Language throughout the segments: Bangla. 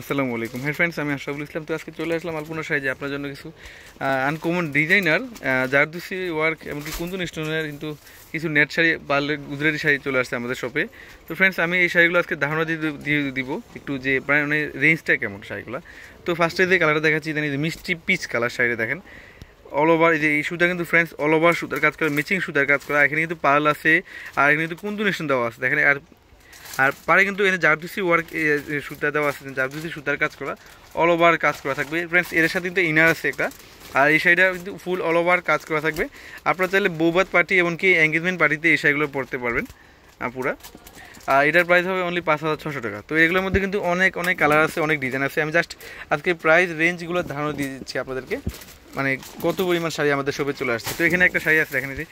আসসালামু আলাইকুম হ্যাঁ ফ্রেন্ডস আমি আশরাফুল ইসলাম তো আজকে চলে আসলাম আলপনা সাহেজে আপনার জন্য কিছু আনকমন ডিজাইনার জারদুসি ওয়ার্ক এমনকি কুন্দন স্টোনের কিন্তু কিছু নেট শাড়ি বা গুজরাটি শাড়ি চলে আসছে আমাদের শপে তো ফ্রেন্ডস আমি এই শাড়িগুলো আজকে ধারণা দিয়ে দিব একটু যে প্রায় মানে রেঞ্জটা মানে, কেমন শাড়িগুলো তো ফার্স্টে যে কালারটা দেখাচ্ছি যে মিষ্টি পিচ কালার শাড়িটা দেখেন অল ওভার এই যে এই সুতা কিন্তু ফ্রেন্ডস অল ওভার সুতার কাজ করা ম্যাচিং সুতার কাজ করা এখানে কিন্তু পাল আছে আর এখানে কিন্তু স্টোন দেওয়া আছে দেখেন আর আর পারে কিন্তু এনে জারদুসি ওয়ার্ক সুতা দেওয়া আছে জারদুসি সুতার কাজ করা অল ওভার কাজ করা থাকবে ফ্রেন্ডস এর সাথে কিন্তু ইনার আছে একটা আর এই শাড়িটা কিন্তু ফুল অল ওভার কাজ করা থাকবে আপনারা চাইলে বৌবাদ পার্টি এমনকি এঙ্গেজমেন্ট পার্টিতে এই শাড়িগুলো পড়তে পারবেন পুরা আর এটার প্রাইস হবে অনলি পাঁচ হাজার ছশো টাকা তো এগুলোর মধ্যে কিন্তু অনেক অনেক কালার আছে অনেক ডিজাইন আছে আমি জাস্ট আজকে প্রাইস রেঞ্জগুলোর ধারণা দিয়ে দিচ্ছি আপনাদেরকে মানে কত পরিমাণ শাড়ি আমাদের শোপে চলে আসছে তো এখানে একটা শাড়ি আছে দেখেন যে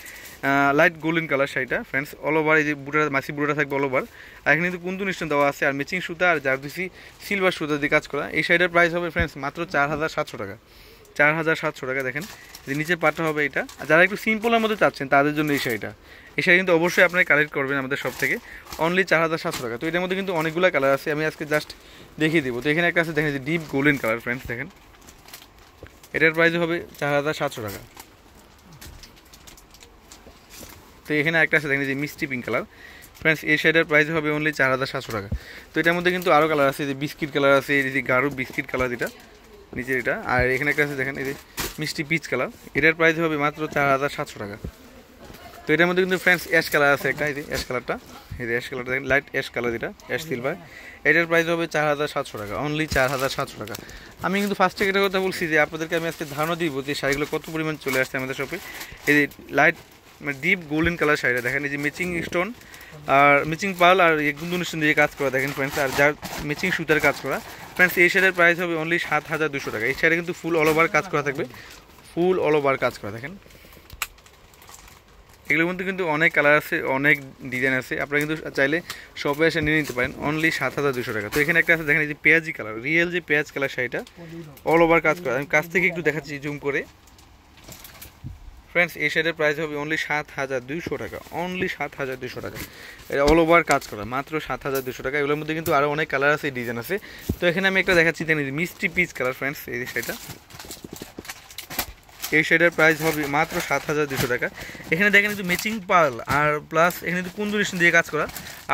লাইট গোল্ডেন কালার শাড়িটা ফ্রেন্ডস অল ওভার এই যে বুটা মাসি বুটাটা থাকবে অল ওভার আর এখানে কিন্তু কুন্দু নিশ্চয় দেওয়া আছে আর মেচিং সুতা আর জারদুসি সিলভার সুতা দিয়ে কাজ করা এই শাড়িটার প্রাইস হবে ফ্রেন্ডস মাত্র চার হাজার সাতশো টাকা চার হাজার সাতশো টাকা দেখেন যে নিচে পাটা হবে এটা আর যারা একটু সিম্পলের মধ্যে চাচ্ছেন তাদের জন্য এই শাড়িটা এই শাড়ি কিন্তু অবশ্যই আপনারা কালেক্ট করবেন আমাদের সব থেকে অনলি চার হাজার সাতশো টাকা তো এটার মধ্যে কিন্তু অনেকগুলো কালার আছে আমি আজকে জাস্ট দেখিয়ে দেবো তো এখানে একটা আছে দেখেন যে ডিপ গোল্ডেন কালার ফ্রেন্ডস দেখেন এটার প্রাইস হবে চার হাজার সাতশো টাকা তো এখানে একটা আছে দেখেন যে মিষ্টি পিঙ্ক কালার ফ্রেন্ডস এই সাইডের প্রাইস হবে অনলি চার হাজার সাতশো টাকা তো এটার মধ্যে কিন্তু আরও কালার আছে যে বিস্কিট কালার আছে এই যে গাঢ় বিস্কিট কালার যেটা নিচের এটা আর এখানে একটা আছে দেখেন এই যে মিষ্টি পিচ কালার এটার প্রাইস হবে মাত্র চার হাজার সাতশো টাকা তো এটার মধ্যে কিন্তু ফ্রেন্ডস অ্যাশ কালার আছে একটা এই যে অ্যাশ কালারটা এই যে অ্যাশ কালারটা দেখেন লাইট অ্যাশ কালার যেটা অ্যাশ সিলভার এটার প্রাইস হবে চার হাজার সাতশো টাকা অনলি চার হাজার সাতশো টাকা আমি কিন্তু ফার্স্টে একটা কথা বলছি যে আপনাদেরকে আমি আজকে ধারণা দিব যে শাড়িগুলো কত পরিমাণ চলে আসছে আমাদের শপে এই যে লাইট মানে ডিপ গোল্ডেন কালার শাড়িটা দেখেন এই যে ম্যাচিং স্টোন আর ম্যাচিং পাল আর গুন্দুন স্টোন দিয়ে কাজ করা দেখেন ফ্রেন্ডস আর যার ম্যাচিং সুতার কাজ করা ফ্রেন্ডস এই শাড়ির প্রাইস হবে অনলি সাত হাজার দুশো টাকা এই শাড়ি কিন্তু ফুল অল ওভার কাজ করা থাকবে ফুল অল ওভার কাজ করা দেখেন এগুলোর মধ্যে কিন্তু অনেক কালার আছে অনেক ডিজাইন আছে আপনারা কিন্তু চাইলে শপে এসে নিয়ে নিতে পারেন অনলি সাত হাজার দুশো টাকা তো এখানে একটা আছে দেখেন এই যে পেঁয়াজি কালার রিয়েল যে পেঁয়াজ কালার শাড়িটা অল ওভার কাজ করা আমি কাছ থেকে একটু দেখাচ্ছি জুম করে ফ্রেন্ডস এই শাড়ির প্রাইস হবে অনলি সাত হাজার দুইশো টাকা অনলি সাত হাজার দুশো টাকা এটা অল ওভার কাজ করা মাত্র সাত হাজার দুশো টাকা এগুলোর মধ্যে কিন্তু আরও অনেক কালার আছে ডিজাইন আছে তো এখানে আমি একটা দেখাচ্ছি মিষ্টি পিচ কালার ফ্রেন্ডস এই শাড়িটা এই শাড়িটার প্রাইস হবে মাত্র সাত হাজার দুশো টাকা এখানে দেখেন কিন্তু মেচিং পাল আর প্লাস এখানে কিন্তু কুন্দুরেশন দিয়ে কাজ করা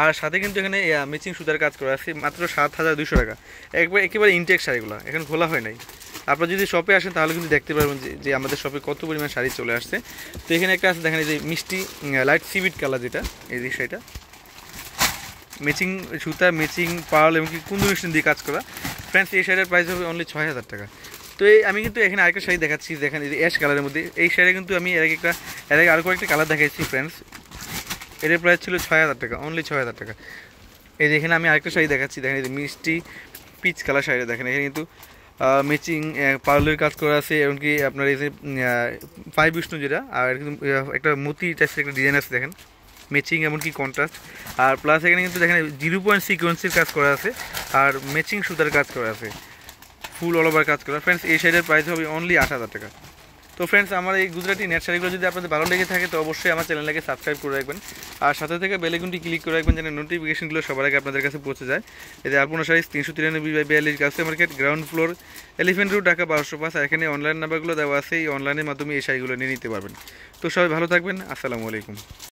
আর সাথে কিন্তু এখানে মেচিং সুতার কাজ করা আছে মাত্র সাত হাজার দুশো টাকা একবার একেবারে ইনটেক শাড়িগুলো এখানে খোলা হয় নাই আপনারা যদি শপে আসেন তাহলে কিন্তু দেখতে পারবেন যে আমাদের শপে কত পরিমাণ শাড়ি চলে আসছে তো এখানে একটা আছে দেখেন এই যে মিষ্টি লাইট সিবিট কালার যেটা এই যে শাড়িটা মেচিং সুতা মেচিং পাল কি কুন্দুরেশন দিয়ে কাজ করা ফ্রেন্ডস এই শাড়িটার প্রাইস হবে অনলি ছয় হাজার টাকা তো এই আমি কিন্তু এখানে আরেকটা শাড়ি দেখাচ্ছি দেখেন এই অ্যাশ কালারের মধ্যে এই শাড়ি কিন্তু আমি এর আগে একটা এর আগে আরও কয়েকটা কালার দেখাচ্ছি ফ্রেন্ডস এটার প্রাইস ছিল ছয় হাজার টাকা অনলি ছয় হাজার টাকা এই যে এখানে আমি আরেকটা শাড়ি দেখাচ্ছি দেখেন এই মিষ্টি পিচ কালার শাড়িটা দেখেন এখানে কিন্তু ম্যাচিং পার্লের কাজ করা আছে এমনকি আপনার এই যে পায় বিষ্ণু যেটা আর কিন্তু একটা মতি টাইপের একটা ডিজাইন আছে দেখেন ম্যাচিং এমনকি কন্ট্রাস্ট আর প্লাস এখানে কিন্তু দেখেন জিরো পয়েন্ট সিকোয়েন্সির কাজ করা আছে আর ম্যাচিং সুতার কাজ করা আছে ফুল অল ওভার কাজ করা ফ্রেন্ডস এই শাড়ির প্রাইস হবে অনলি আট হাজার টাকা তো ফ্রেন্ডস আমার এই গুজরাটি নেট শাড়িগুলো যদি আপনাদের ভালো লেগে থাকে তো অবশ্যই আমার চ্যানেলটাকে সাবস্ক্রাইব করে রাখবেন আর সাথে থেকে বেলেগুনটি ক্লিক করে রাখবেন যেন নোটিফিকেশনগুলো সবার আগে আপনাদের কাছে পৌঁছে যায় এতে আপনার সাইজ তিনশো তিরানব্বই বাই বিয়াল্লিশ গাছে market ground floor elephant road Dhaka বারোশো পাঁচ আর এখানে অনলাইন নাম্বারগুলো দেওয়া আছে এই অনলাইনের মাধ্যমে এই শাড়িগুলো নিয়ে নিতে পারবেন তো সবাই ভালো থাকবেন আসসালামু আলাইকুম